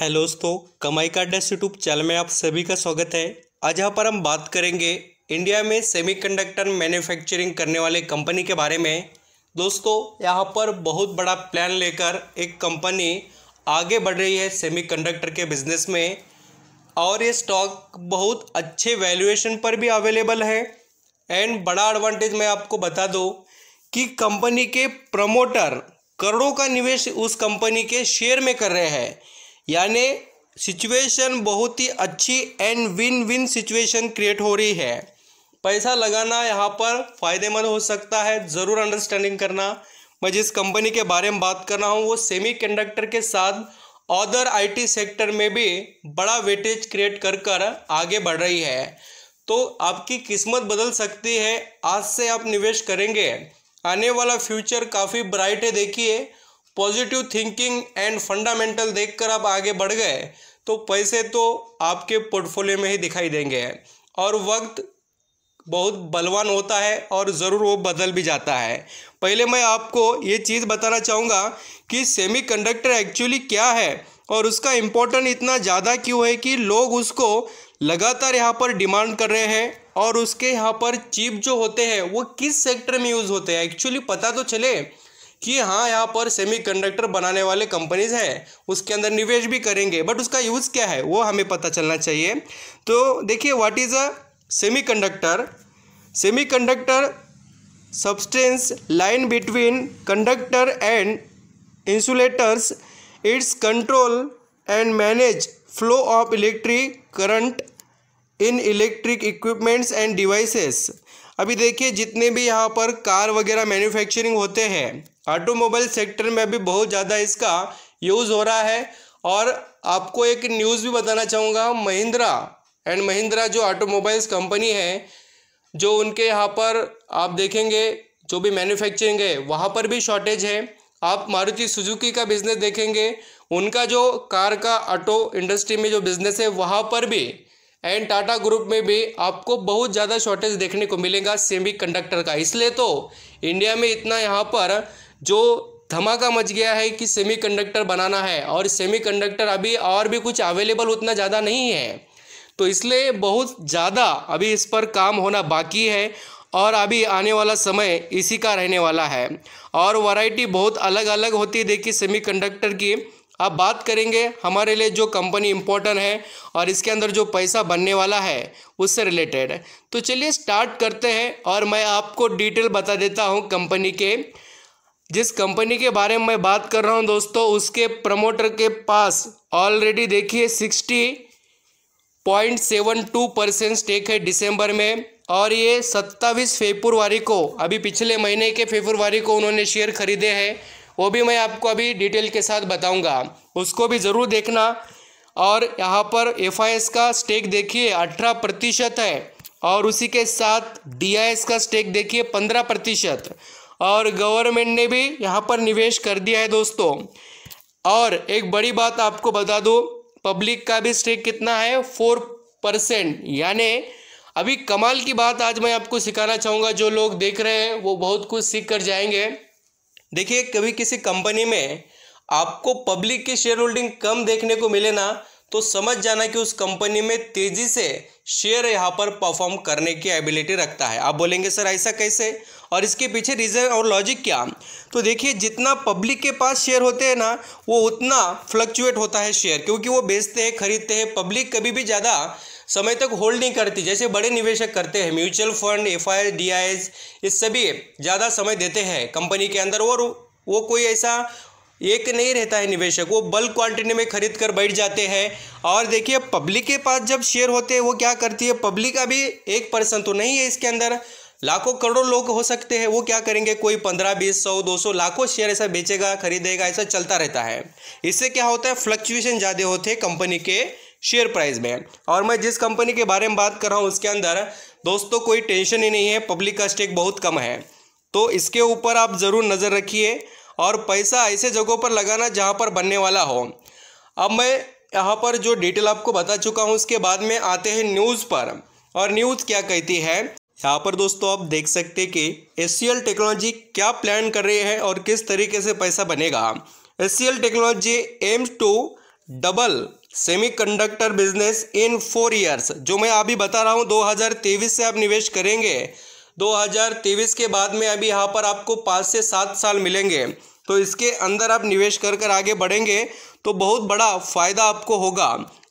hello दोस्तों कमाई का डेस्ट यूट्यूब चैनल में आप सभी का स्वागत है आज यहाँ पर हम बात करेंगे इंडिया में सेमीकंडक्टर मैन्युफैक्चरिंग करने वाले कंपनी के बारे में दोस्तों यहाँ पर बहुत बड़ा प्लान लेकर एक कंपनी आगे बढ़ रही है सेमीकंडक्टर के बिजनेस में और ये स्टॉक बहुत अच्छे वैल्यूएशन पर भी अवेलेबल है एंड बड़ा एडवांटेज मैं आपको बता दूँ कि कंपनी के प्रमोटर करोड़ों का निवेश उस कंपनी के शेयर में कर रहे हैं यानी सिचुएशन बहुत ही अच्छी and win win situation create हो रही है पैसा लगाना यहाँ पर फ़ायदेमंद हो सकता है ज़रूर अंडरस्टैंडिंग करना मैं जिस कंपनी के बारे में बात कर रहा हूँ वो सेमीकंडक्टर के साथ अदर आईटी सेक्टर में भी बड़ा वेटेज क्रिएट कर कर आगे बढ़ रही है तो आपकी किस्मत बदल सकती है आज से आप निवेश करेंगे आने वाला फ्यूचर काफ़ी ब्राइट है देखिए पॉजिटिव थिंकिंग एंड फंडामेंटल देखकर आप आगे बढ़ गए तो पैसे तो आपके पोर्टफोलियो में ही दिखाई देंगे और वक्त बहुत बलवान होता है और ज़रूर वो बदल भी जाता है पहले मैं आपको ये चीज़ बताना चाहूँगा कि सेमीकंडक्टर एक्चुअली क्या है और उसका इम्पोर्टेंट इतना ज़्यादा क्यों है कि लोग उसको लगातार यहाँ पर डिमांड कर रहे हैं और उसके यहाँ पर चीप जो होते हैं वो किस सेक्टर में यूज़ होते हैं एक्चुअली पता तो चले कि हाँ यहाँ पर सेमीकंडक्टर बनाने वाले कंपनीज हैं उसके अंदर निवेश भी करेंगे बट उसका यूज़ क्या है वो हमें पता चलना चाहिए तो देखिए what is a semiconductor semiconductor substance line between conductor and insulators it's control and manage flow of electric current in electric equipments and devices अभी देखिए जितने भी यहाँ पर कार वगैरह मैन्युफैक्चरिंग होते हैं ऑटोमोबाइल सेक्टर में अभी बहुत ज़्यादा इसका यूज़ हो रहा है और आपको एक न्यूज़ भी बताना चाहूँगा महिंद्रा एंड महिंद्रा जो ऑटोमोबाइल्स कंपनी है जो उनके यहाँ पर आप देखेंगे जो भी मैन्युफैक्चरिंग है वहाँ पर भी शॉर्टेज है आप मारुति सुजुकी का बिज़नेस देखेंगे उनका जो कार का ऑटो इंडस्ट्री में जो बिज़नेस है वहाँ पर भी एंड टाटा ग्रुप में भी आपको बहुत ज़्यादा शॉर्टेज देखने को मिलेगा सेमीकंडक्टर का इसलिए तो इंडिया में इतना यहाँ पर जो धमाका मच गया है कि सेमीकंडक्टर बनाना है और सेमीकंडक्टर अभी और भी कुछ अवेलेबल उतना ज़्यादा नहीं है तो इसलिए बहुत ज़्यादा अभी इस पर काम होना बाकी है और अभी आने वाला समय इसी का रहने वाला है और वैरायटी बहुत अलग अलग होती है देखिए सेमीकंडक्टर की अब बात करेंगे हमारे लिए जो कंपनी इम्पोर्टेंट है और इसके अंदर जो पैसा बनने वाला है उससे रिलेटेड है तो चलिए स्टार्ट करते हैं और मैं आपको डिटेल बता देता हूँ कंपनी के जिस कंपनी के बारे में मैं बात कर रहा हूँ दोस्तों उसके प्रमोटर के पास ऑलरेडी देखिए sixty point seven two percent stake है दिसंबर में और ये सत्ताईस फेब्रुआरी को अभी पिछले महीने के फेब्रुआरी को उन्होंने शेयर खरीदे हैं वो भी मैं आपको अभी डिटेल के साथ बताऊंगा उसको भी ज़रूर देखना और यहाँ पर एफ का स्टेक देखिए अठारह प्रतिशत है और उसी के साथ डी का स्टेक देखिए पंद्रह प्रतिशत और गवर्नमेंट ने भी यहाँ पर निवेश कर दिया है दोस्तों और एक बड़ी बात आपको बता दूँ पब्लिक का भी स्टेक कितना है फोर परसेंट यानि अभी कमाल की बात आज मैं आपको सिखाना चाहूँगा जो लोग देख रहे हैं वो बहुत कुछ सीख कर जाएंगे देखिए कभी किसी कंपनी में आपको पब्लिक की शेयर होल्डिंग कम देखने को मिले ना तो समझ जाना कि उस कंपनी में तेज़ी से शेयर यहाँ पर परफॉर्म करने की एबिलिटी रखता है आप बोलेंगे सर ऐसा कैसे और इसके पीछे रीज़न और लॉजिक क्या तो देखिए जितना पब्लिक के पास शेयर होते हैं ना वो उतना फ्लक्चुएट होता है शेयर क्योंकि वो बेचते हैं खरीदते हैं पब्लिक कभी भी ज़्यादा समय तक होल्ड नहीं करती जैसे बड़े निवेशक करते हैं mutual fund F I D I इस सभी ज़्यादा समय देते हैं कंपनी के अंदर और वो कोई ऐसा एक नहीं रहता है निवेशक वो बल्क क्वांटिटी में खरीद कर बैठ जाते हैं और देखिए पब्लिक के पास जब शेयर होते हैं वो क्या करती है पब्लिक अभी एक पर्सन तो नहीं है इसके अंदर लाखों करोड़ों लोग हो सकते हैं वो क्या करेंगे कोई पंद्रह बीस सौ दो सौ लाखों शेयर ऐसा बेचेगा खरीदेगा ऐसा चलता रहता है इससे क्या होता है फ्लक्चुएशन ज़्यादा होते हैं कंपनी के शेयर प्राइस में और मैं जिस कंपनी के बारे में बात कर रहा हूँ उसके अंदर दोस्तों कोई टेंशन ही नहीं है पब्लिक का स्टेक बहुत कम है तो इसके ऊपर आप ज़रूर नज़र रखिए और पैसा ऐसे जगहों पर लगाना जहाँ पर बनने वाला हो अब मैं यहाँ पर जो डिटेल आपको बता चुका हूँ उसके बाद में आते हैं न्यूज़ पर और न्यूज़ क्या कहती है यहाँ पर दोस्तों आप देख सकते हैं कि एस टेक्नोलॉजी क्या प्लान कर रही है और किस तरीके से पैसा बनेगा S technology aims to double semiconductor business in four years जो मैं अभी बता रहा हूँ 2023 से आप निवेश करेंगे 2023 के बाद में अभी यहाँ पर आपको पाँच से सात साल मिलेंगे तो इसके अंदर आप निवेश कर कर आगे बढ़ेंगे तो बहुत बड़ा फ़ायदा आपको होगा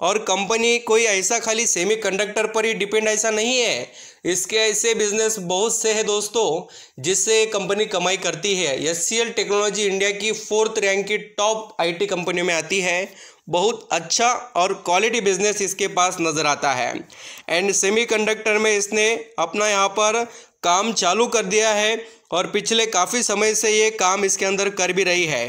और कंपनी कोई ऐसा खाली सेमी कंडक्टर पर ही डिपेंड ऐसा नहीं है इसके ऐसे बिजनेस बहुत से हैं दोस्तों जिससे कंपनी कमाई करती है एस टेक्नोलॉजी इंडिया की फोर्थ रैंक की टॉप आईटी कंपनी में आती है बहुत अच्छा और क्वालिटी बिजनेस इसके पास नज़र आता है एंड सेमीकंडक्टर में इसने अपना यहाँ पर काम चालू कर दिया है और पिछले काफ़ी समय से ये काम इसके अंदर कर भी रही है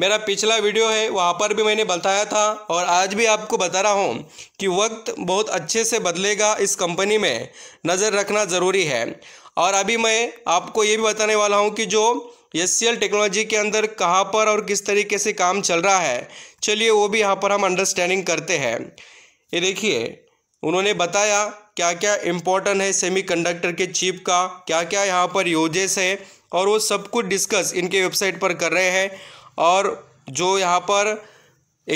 मेरा पिछला वीडियो है वहाँ पर भी मैंने बताया था और आज भी आपको बता रहा हूँ कि वक्त बहुत अच्छे से बदलेगा इस कंपनी में नज़र रखना ज़रूरी है और अभी मैं आपको ये भी बताने वाला हूँ कि जो एस टेक्नोलॉजी के अंदर कहाँ पर और किस तरीके से काम चल रहा है चलिए वो भी यहाँ पर हम अंडरस्टैंडिंग करते हैं ये देखिए उन्होंने बताया क्या क्या इम्पोर्टेंट है सेमीकंडक्टर के चिप का क्या क्या यहाँ पर यूजेस है और वो सब कुछ डिस्कस इनके वेबसाइट पर कर रहे हैं और जो यहाँ पर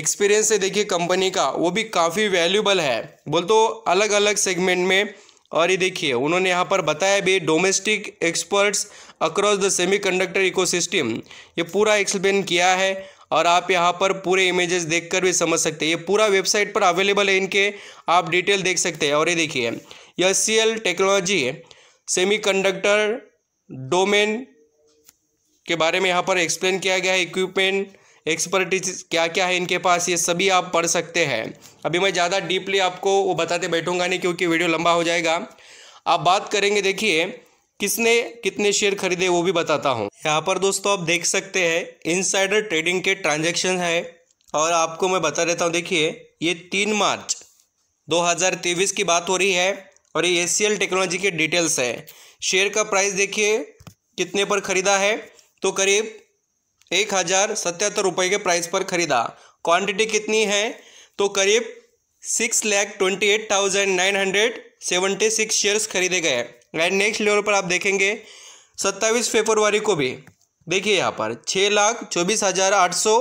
एक्सपीरियंस है देखिए कंपनी का वो भी काफ़ी वैल्यूबल है बोल तो अलग अलग सेगमेंट में और ये देखिए उन्होंने यहाँ पर बताया भी domestic experts across the semiconductor ecosystem ये पूरा एक्सप्लेन किया है और आप यहाँ पर पूरे इमेजेस देखकर भी समझ सकते हैं ये पूरा वेबसाइट पर अवेलेबल है इनके आप डिटेल देख सकते हैं और ये देखिए यह C L technology semi semiconductor domain के बारे में यहाँ पर एक्सप्लेन किया गया है इक्विपमेंट एक्सपर्टीज क्या क्या है इनके पास ये सभी आप पढ़ सकते हैं अभी मैं ज़्यादा डीपली आपको वो बताते बैठूंगा नहीं क्योंकि वीडियो लंबा हो जाएगा आप बात करेंगे देखिए किसने कितने शेयर खरीदे वो भी बताता हूँ यहाँ पर दोस्तों आप देख सकते हैं इनसाइडर ट्रेडिंग के ट्रांजेक्शन है और आपको मैं बता देता हूँ देखिए ये तीन मार्च 2023 की बात हो रही है और ये एस टेक्नोलॉजी के डिटेल्स है शेयर का प्राइस देखिए कितने पर खरीदा है तो करीब एक हज़ार सत्याहत्तर रुपये के प्राइस पर खरीदा क्वांटिटी कितनी है तो करीब six lakh twenty eight thousand nine hundred seventy six shares खरीदे गए एंड नेक्स्ट लेवल पर आप देखेंगे सत्ताईस फेब्रुवरी को भी देखिए यहाँ पर छः लाख चौबीस हज़ार आठ सौ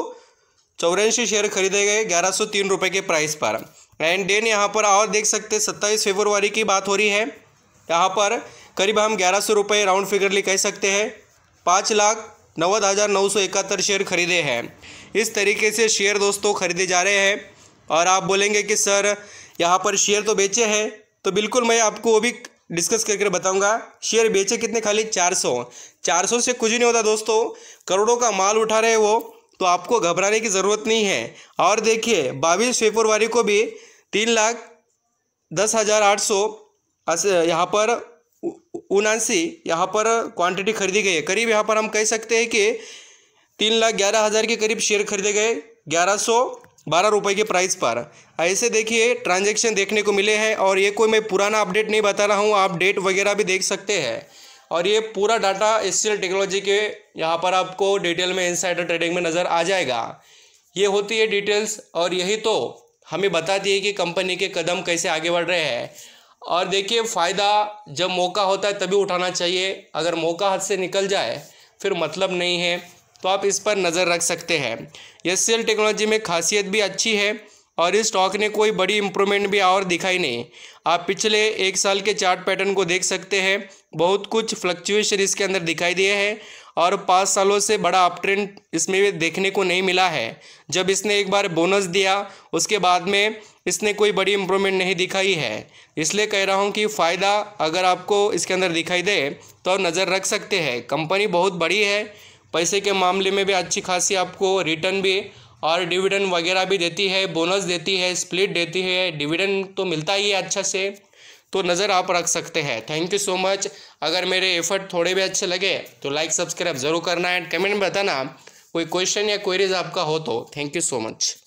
चौरासी शेयर खरीदे गए ग्यारह सौ तीन रुपये के प्राइस पर एंड देन यहाँ पर और देख सकते हैं सत्ताईस फेब्रुवरी की बात हो रही है यहाँ पर करीब हम ग्यारह सौ रुपये राउंड फिगरली कह सकते हैं पाँच लाख नव्वद हज़ार नौ सौ इकहत्तर शेयर खरीदे हैं इस तरीके से शेयर दोस्तों खरीदे जा रहे हैं और आप बोलेंगे कि सर यहाँ पर शेयर तो बेचे हैं तो बिल्कुल मैं आपको वो भी डिस्कस करके बताऊंगा शेयर बेचे कितने खाली 400 400 से कुछ नहीं होता दोस्तों करोड़ों का माल उठा रहे वो तो आपको घबराने की ज़रूरत नहीं है और देखिए बाईस फेब्रवरी को भी तीन लाख दस हज़ार आठ सौ यहाँ पर उनासी यहाँ पर क्वांटिटी खरीदी गई है करीब यहाँ पर हम कह सकते हैं कि तीन लाख ग्यारह हज़ार के करीब शेयर खरीदे गए ग्यारह सौ बारह रुपये के प्राइस पर ऐसे देखिए ट्रांजेक्शन देखने को मिले हैं और ये कोई मैं पुराना अपडेट नहीं बता रहा हूँ आप डेट वगैरह भी देख सकते हैं और ये पूरा डाटा एस टेक्नोलॉजी के यहाँ पर आपको डिटेल में इनसाइडर ट्रेडिंग में नज़र आ जाएगा ये होती है डिटेल्स और यही तो हमें बताती है कि कंपनी के कदम कैसे आगे बढ़ रहे हैं और देखिए फ़ायदा जब मौका होता है तभी उठाना चाहिए अगर मौका हाथ से निकल जाए फिर मतलब नहीं है तो आप इस पर नज़र रख सकते हैं एस टेक्नोलॉजी में खासियत भी अच्छी है और इस स्टॉक ने कोई बड़ी इंप्रूवमेंट भी और दिखाई नहीं आप पिछले एक साल के चार्ट पैटर्न को देख सकते हैं बहुत कुछ फ्लक्चुएशन इसके अंदर दिखाई दिए हैं और पाँच सालों से बड़ा अपट्रेंड इसमें भी देखने को नहीं मिला है जब इसने एक बार बोनस दिया उसके बाद में इसने कोई बड़ी इम्प्रूवमेंट नहीं दिखाई है इसलिए कह रहा हूँ कि फ़ायदा अगर आपको इसके अंदर दिखाई दे तो नज़र रख सकते हैं कंपनी बहुत बड़ी है पैसे के मामले में भी अच्छी खासी आपको रिटर्न भी और डिविडेंड वगैरह भी देती है बोनस देती है स्प्लिट देती है डिविडेंड तो मिलता ही है अच्छा से तो नज़र आप रख सकते हैं थैंक यू सो मच अगर मेरे एफर्ट थोड़े भी अच्छे लगे तो लाइक सब्सक्राइब ज़रूर करना है कमेंट में बताना कोई क्वेश्चन या क्वेरीज आपका हो तो थैंक यू सो मच